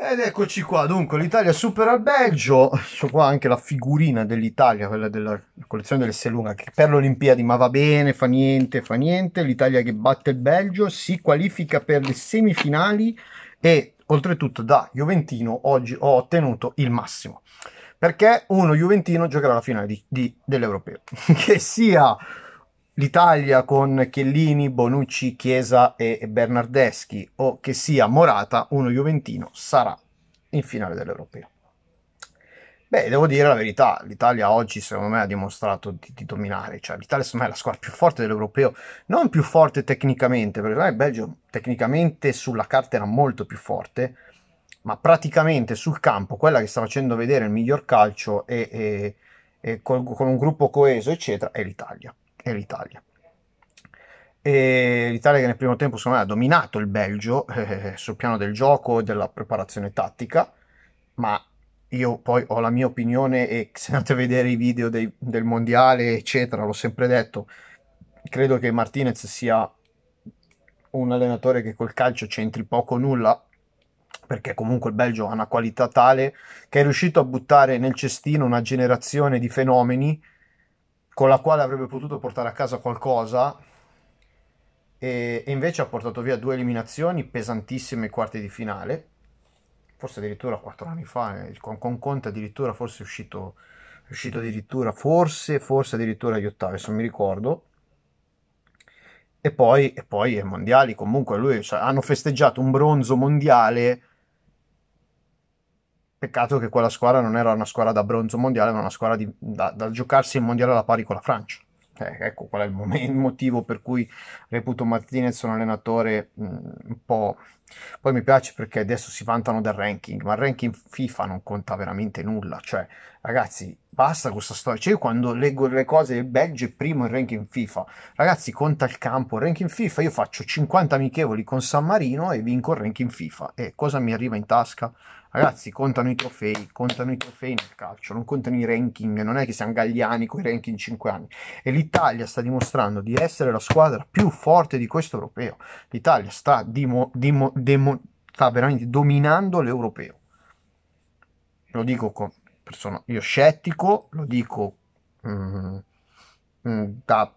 Ed eccoci qua, dunque l'Italia supera il Belgio, c'ho qua anche la figurina dell'Italia, quella della collezione delle lunga, che per le Olimpiadi ma va bene, fa niente, fa niente, l'Italia che batte il Belgio si qualifica per le semifinali e oltretutto da Juventino oggi ho ottenuto il massimo, perché uno Juventino giocherà la finale di, di, dell'Europeo, che sia l'Italia con Chiellini, Bonucci, Chiesa e Bernardeschi o che sia Morata, uno Juventino sarà in finale dell'Europeo. Beh, devo dire la verità, l'Italia oggi secondo me ha dimostrato di, di dominare, cioè l'Italia secondo me è la squadra più forte dell'Europeo, non più forte tecnicamente, perché il Belgio tecnicamente sulla carta era molto più forte, ma praticamente sul campo quella che sta facendo vedere il miglior calcio e, e, e col, con un gruppo coeso, eccetera, è l'Italia e l'Italia. E L'Italia che nel primo tempo secondo me ha dominato il Belgio eh, sul piano del gioco e della preparazione tattica, ma io poi ho la mia opinione e se andate a vedere i video dei, del mondiale eccetera, l'ho sempre detto, credo che Martinez sia un allenatore che col calcio c'entri poco o nulla perché comunque il Belgio ha una qualità tale che è riuscito a buttare nel cestino una generazione di fenomeni con la quale avrebbe potuto portare a casa qualcosa e, e invece ha portato via due eliminazioni pesantissime ai quarti di finale, forse addirittura quattro anni fa, eh, con, con Conte addirittura forse è uscito, è uscito addirittura, forse, forse addirittura agli ottavi, se non mi ricordo. E poi, e poi ai mondiali, comunque lui, cioè, hanno festeggiato un bronzo mondiale Peccato che quella squadra non era una squadra da bronzo mondiale, ma una squadra di, da, da, giocarsi in mondiale alla pari con la Francia. Eh, ecco qual è il, momento, il, motivo per cui reputo Martinez un allenatore mh, un po' Poi mi piace perché adesso si vantano del ranking, ma il ranking FIFA non conta veramente nulla. Cioè, ragazzi, basta questa storia. Cioè, io quando leggo le cose del Belgio è primo il ranking FIFA. Ragazzi, conta il campo. Il ranking FIFA, io faccio 50 amichevoli con San Marino e vinco il ranking FIFA. E cosa mi arriva in tasca? Ragazzi, contano i trofei, contano i trofei nel calcio, non contano i ranking, non è che siamo gagliani con i ranking 5 anni. E l'Italia sta dimostrando di essere la squadra più forte di questo europeo. L'Italia sta dimo, dimo, demo- sta veramente dominando l'europeo. Lo dico con persona, io scettico, lo dico mm, mm, da,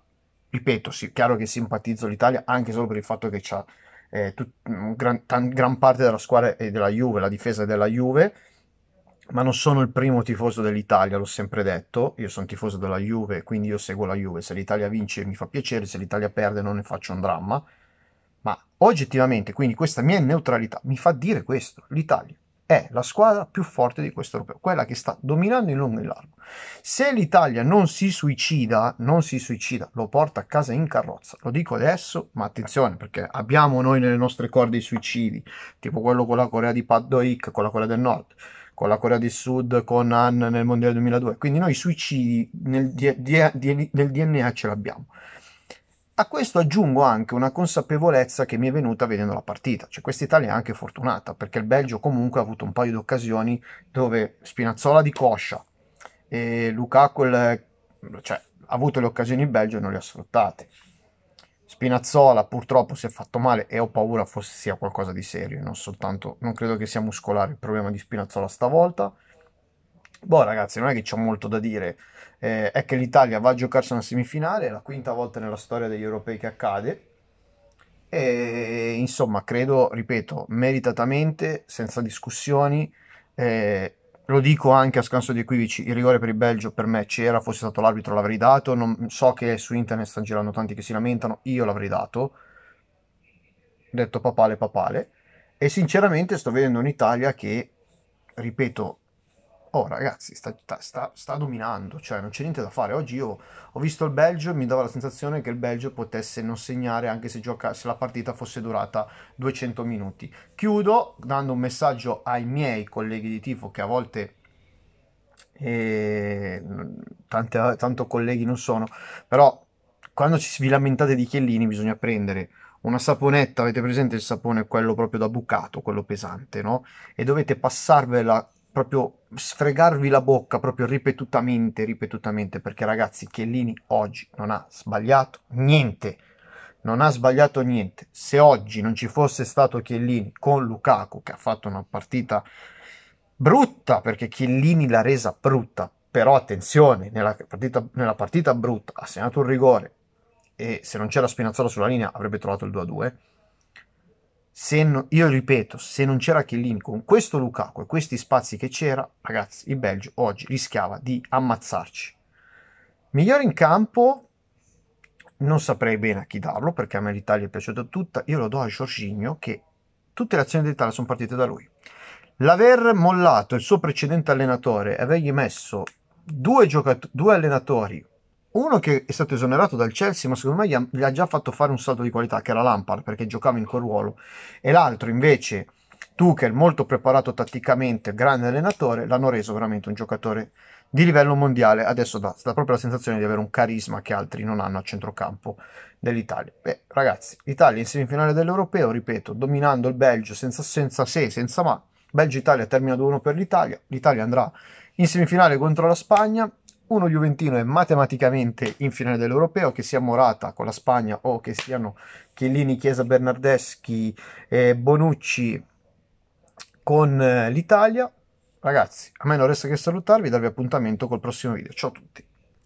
ripeto, sì, chiaro che simpatizzo l'Italia anche solo per il fatto che c'ha eh, tut, mm, gran, tan, gran, parte della squadra e della Juve, la difesa della Juve, ma non sono il primo tifoso dell'Italia, l'ho sempre detto, io sono tifoso della Juve, quindi io seguo la Juve, se l'Italia vince mi fa piacere, se l'Italia perde non ne faccio un dramma, ma oggettivamente, quindi questa mia neutralità mi fa dire questo, l'Italia è la squadra più forte di questo europeo, quella che sta dominando in lungo e in largo. Se l'Italia non si suicida, non si suicida, lo porta a casa in carrozza. Lo dico adesso, ma attenzione perché abbiamo noi nelle nostre corde i suicidi, tipo quello con la Corea di Paddoic, con la Corea del Nord, con la Corea del Sud, con Han nel Mondiale 2002. Quindi noi i suicidi nel, nel DNA ce l'abbiamo. A questo aggiungo anche una consapevolezza che mi è venuta vedendo la partita, cioè questa Italia è anche fortunata perché il Belgio comunque ha avuto un paio di occasioni dove Spinazzola di coscia e Lukaku il, cioè, ha avuto le occasioni in Belgio e non le ha sfruttate. Spinazzola purtroppo si è fatto male e ho paura fosse sia qualcosa di serio, non soltanto, non credo che sia muscolare il problema di Spinazzola stavolta, Boh, ragazzi, non è che c'è molto da dire. Eh, è che l'Italia va a giocarsi una semifinale, è la quinta volta nella storia degli europei che accade. E insomma, credo, ripeto, meritatamente, senza discussioni. Eh, lo dico anche a scanso di equivoci: il rigore per il Belgio per me c'era, fosse stato l'arbitro l'avrei dato. Non, so che su internet stanno girando tanti che si lamentano, io l'avrei dato. Detto papale, papale. E sinceramente, sto vedendo un'Italia che, ripeto, oh ragazzi, sta, sta, sta, dominando, cioè non c'è niente da fare. Oggi io ho visto il Belgio e mi dava la sensazione che il Belgio potesse non segnare anche se, gioca, se la partita fosse durata 200 minuti. Chiudo dando un messaggio ai miei colleghi di tifo che a volte e eh, tante, tanto colleghi non sono, però quando ci vi lamentate di chiellini bisogna prendere una saponetta, avete presente il sapone quello proprio da bucato, quello pesante, no? E dovete passarvela proprio sfregarvi la bocca proprio ripetutamente, ripetutamente, perché ragazzi Chiellini oggi non ha sbagliato niente, non ha sbagliato niente. Se oggi non ci fosse stato Chiellini con Lukaku, che ha fatto una partita brutta, perché Chiellini l'ha resa brutta, però attenzione, nella partita, nella partita brutta ha segnato un rigore e se non c'era Spinazzola sulla linea avrebbe trovato il 2-2 se no, io ripeto, se non c'era Chiellini con questo Lukaku e questi spazi che c'era, ragazzi, il Belgio oggi rischiava di ammazzarci. Migliore in campo, non saprei bene a chi darlo perché a me l'Italia è piaciuta tutta, io lo do a Jorginho che tutte le azioni dell'Italia sono partite da lui. L'aver mollato il suo precedente allenatore e avergli messo due, giocato- due allenatori uno che è stato esonerato dal Chelsea, ma secondo me gli ha, gli ha già fatto fare un salto di qualità, che era Lampard, perché giocava in quel ruolo, e l'altro invece, Tuchel, molto preparato tatticamente, grande allenatore, l'hanno reso veramente un giocatore di livello mondiale. Adesso dà, dà proprio la sensazione di avere un carisma che altri non hanno a centrocampo dell'Italia. Beh, ragazzi, l'Italia in semifinale dell'Europeo, ripeto, dominando il Belgio senza, senza se, senza ma. Belgio-Italia termina 2-1 per l'Italia. L'Italia andrà in semifinale contro la Spagna uno Juventino è matematicamente in finale dell'Europeo, che sia Morata con la Spagna o che siano Chiellini, Chiesa, Bernardeschi, eh, Bonucci con eh, l'Italia. Ragazzi, a me non resta che salutarvi e darvi appuntamento col prossimo video. Ciao a tutti!